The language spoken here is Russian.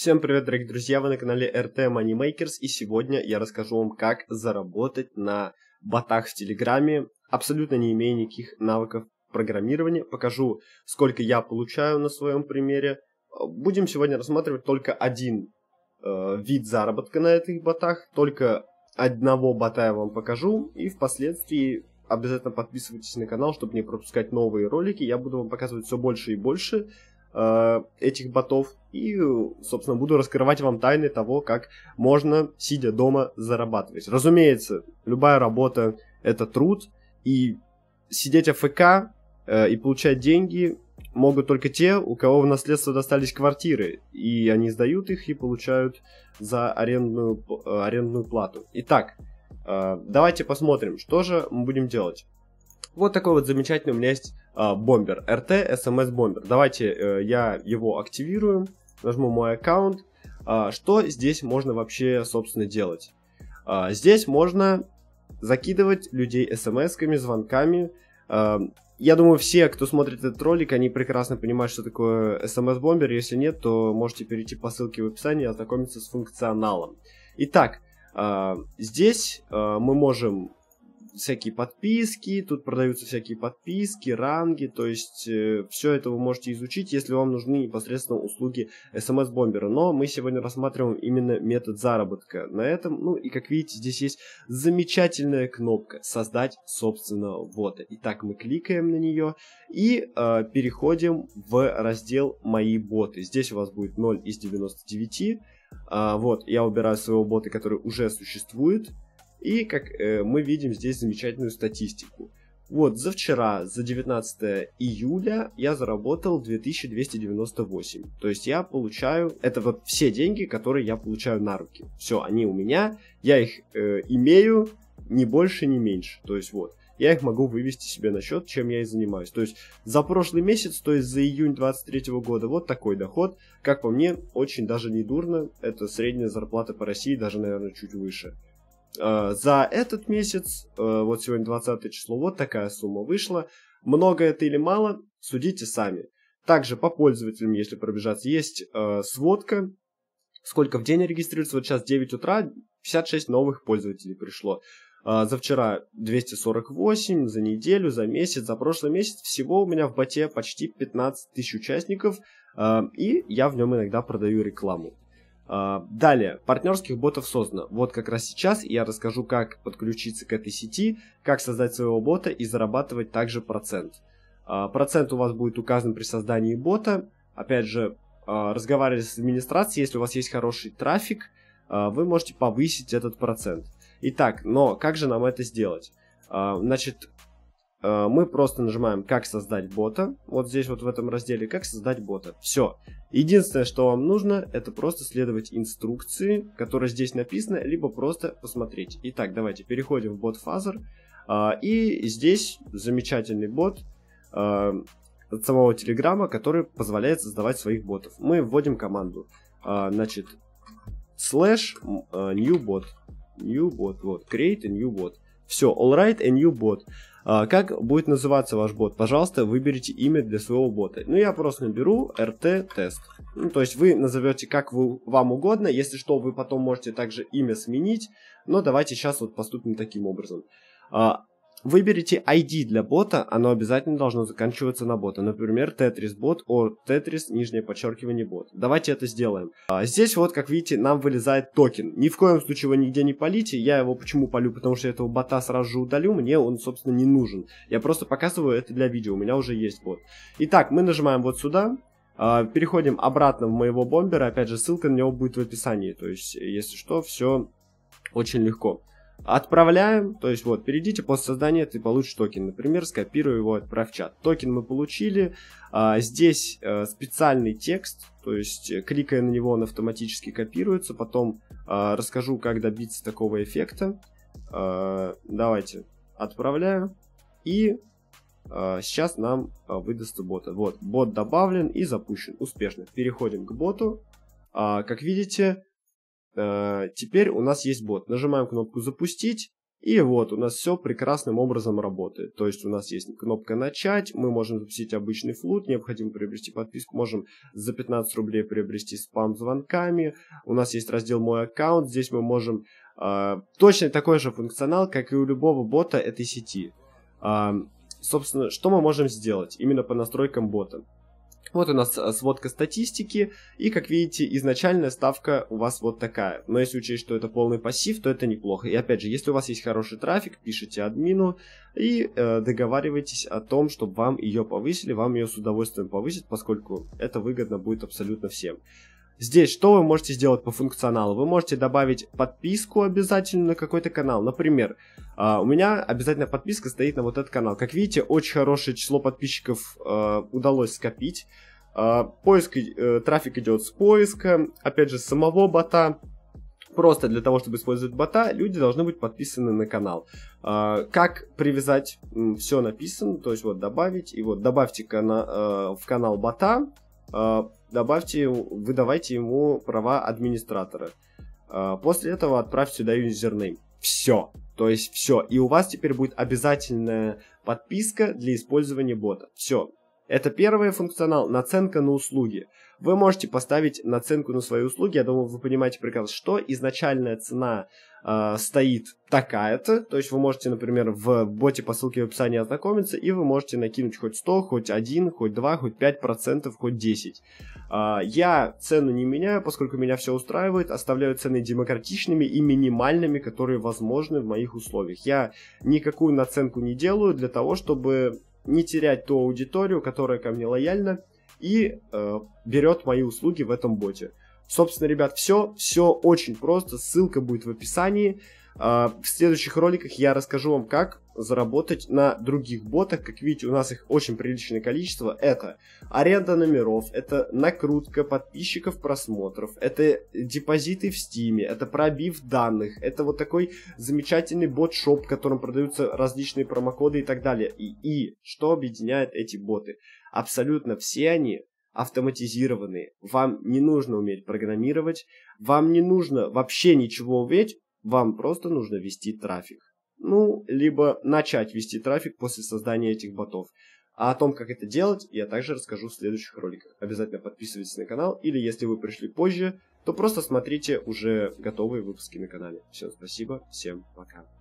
Всем привет, дорогие друзья, вы на канале RT Money Makers, и сегодня я расскажу вам, как заработать на ботах в Телеграме, абсолютно не имея никаких навыков программирования. Покажу, сколько я получаю на своем примере. Будем сегодня рассматривать только один э, вид заработка на этих ботах, только одного бота я вам покажу, и впоследствии обязательно подписывайтесь на канал, чтобы не пропускать новые ролики. Я буду вам показывать все больше и больше Э, этих ботов. И, собственно, буду раскрывать вам тайны того, как можно, сидя дома, зарабатывать. Разумеется, любая работа – это труд, и сидеть АФК э, и получать деньги могут только те, у кого в наследство достались квартиры, и они сдают их и получают за арендную, э, арендную плату. Итак, э, давайте посмотрим, что же мы будем делать. Вот такой вот замечательный у меня есть э, бомбер, RT SMS эм бомбер. Давайте э, я его активирую, нажму мой аккаунт. Э, что здесь можно вообще, собственно, делать? Э, здесь можно закидывать людей смс-ками, эм звонками. Э, я думаю, все, кто смотрит этот ролик, они прекрасно понимают, что такое SMS-бомбер. Эм Если нет, то можете перейти по ссылке в описании и ознакомиться с функционалом. Итак, здесь мы можем всякие подписки, тут продаются всякие подписки, ранги, то есть э, все это вы можете изучить, если вам нужны непосредственно услуги смс-бомбера. Но мы сегодня рассматриваем именно метод заработка на этом. Ну и как видите, здесь есть замечательная кнопка «Создать собственного бота». Итак, мы кликаем на нее и э, переходим в раздел «Мои боты». Здесь у вас будет 0 из 99. Э, а, вот, я убираю своего бота, который уже существует. И, как э, мы видим здесь замечательную статистику. Вот, за вчера, за 19 июля я заработал 2298. То есть я получаю, это вот все деньги, которые я получаю на руки. Все, они у меня, я их э, имею, ни больше, ни меньше. То есть вот, я их могу вывести себе на счет, чем я и занимаюсь. То есть за прошлый месяц, то есть за июнь 23 года, вот такой доход. Как по мне, очень даже не дурно. Это средняя зарплата по России, даже, наверное, чуть выше. Э, за этот месяц, э, вот сегодня 20 число, вот такая сумма вышла. Много это или мало, судите сами. Также по пользователям, если пробежаться, есть э, сводка, сколько в день регистрируется. Вот сейчас 9 утра, 56 новых пользователей пришло. за вчера 248, за неделю, за месяц, за прошлый месяц. Всего у меня в боте почти 15 тысяч участников, и я в нем иногда продаю рекламу. А, далее, партнерских ботов создано. Вот как раз сейчас я расскажу, как подключиться к этой сети, как создать своего бота и зарабатывать также процент. А, процент у вас будет указан при создании бота. Опять же, а, разговаривали с администрацией, если у вас есть хороший трафик, вы можете повысить этот процент. Итак, но как же нам это сделать? Значит, Э, мы просто нажимаем «Как создать бота». Вот здесь вот в этом разделе «Как создать бота». Все. Единственное, что вам нужно, это просто следовать инструкции, которая здесь написана, либо просто посмотреть. Итак, давайте переходим в бот Fuzzer. Э, и здесь замечательный бот э, от самого Телеграма, который позволяет создавать своих ботов. Мы вводим команду. Значит, slash new bot. New bot, вот, create a new bot. Все, all right, a new bot. А, как будет называться ваш бот? Пожалуйста, выберите имя для своего бота. Ну, я просто наберу RT-тест. Ну, то есть вы назовете как вы, вам угодно. Если что, вы потом можете также имя сменить. Но давайте сейчас вот поступим таким образом. А, Выберите ID для бота, оно обязательно должно заканчиваться на бота. Например, Tetris бот or Tetris нижнее подчеркивание бот. Давайте это сделаем. А, здесь вот, как видите, нам вылезает токен. Ни в коем случае его нигде не полите. Я его почему полю? Потому что я этого бота сразу же удалю. Мне он, собственно, не нужен. Я просто показываю это для видео. У меня уже есть бот. Итак, мы нажимаем вот сюда. А, переходим обратно в моего бомбера. Опять же, ссылка на него будет в описании. То есть, если что, все очень легко. Отправляем, то есть вот, перейдите после создания, ты получишь токен, например, скопируй его, отправь в чат. Токен мы получили, а, здесь э, специальный текст, то есть э, кликая на него он автоматически копируется, потом а, расскажу, как добиться такого эффекта. А, давайте, отправляю, и сейчас нам выдаст бота. Вот, бот добавлен и запущен успешно. Переходим к боту, а, как видите, Э, теперь у нас есть бот. Нажимаем кнопку «Запустить». И вот у нас все прекрасным образом работает. То есть у нас есть кнопка «Начать», мы можем запустить обычный флут, необходимо приобрести подписку, можем за 15 рублей приобрести спам звонками. У нас есть раздел «Мой аккаунт», здесь мы можем э, точно такой же функционал, как и у любого бота этой сети. Э, собственно, что мы можем сделать именно по настройкам бота? Вот у нас а, сводка статистики, и, как видите, изначальная ставка у вас вот такая. Но если учесть, что это полный пассив, то это неплохо. И опять же, если у вас есть хороший трафик, пишите админу и э, договаривайтесь о том, чтобы вам ее повысили, вам ее с удовольствием повысить, поскольку это выгодно будет абсолютно всем. Здесь что вы можете сделать по функционалу? Вы можете добавить подписку обязательно на какой-то канал. Например, а, у меня обязательно подписка стоит на вот этот канал. Как видите, очень хорошее число подписчиков а, удалось скопить. А, поиск, э, трафик идет с поиска, опять же, самого бота просто для того, чтобы использовать бота, люди должны быть подписаны на канал. Как привязать все написано, то есть вот добавить, и вот добавьте э, в канал бота, а, добавьте, вы давайте ему права администратора. А, после этого отправьте сюда юзернейм. Все. То есть все. И у вас теперь будет обязательная подписка для использования бота. Все. Это первый функционал, наценка на услуги вы можете поставить наценку на свои услуги. Я думаю, вы понимаете прекрасно, что изначальная цена э, стоит такая-то. То есть вы можете, например, в боте по ссылке в описании ознакомиться, и вы можете накинуть хоть 100, хоть 1, хоть 2, хоть 5 процентов, хоть 10. Э, а, я цену не меняю, поскольку меня все устраивает. Оставляю цены демократичными и минимальными, которые возможны в моих условиях. Я никакую наценку не делаю для того, чтобы не терять ту аудиторию, которая ко мне лояльна, и э, берет мои услуги в этом боте. Собственно, ребят, все, все очень просто, ссылка будет в описании. Э, в следующих роликах я расскажу вам, как заработать на других ботах. Как видите, у нас их очень приличное количество. Это аренда номеров, это накрутка подписчиков просмотров, это депозиты в стиме, это пробив данных, это вот такой замечательный бот-шоп, в котором продаются различные промокоды и так далее. И, и что объединяет эти боты? Абсолютно все они автоматизированные. Вам не нужно уметь программировать, вам не нужно вообще ничего уметь, вам просто нужно вести трафик ну, либо начать вести трафик после создания этих ботов. А о том, как это делать, я также расскажу в следующих роликах. Обязательно подписывайтесь на канал, или если вы пришли позже, то просто смотрите уже готовые выпуски на канале. Всем спасибо, всем пока.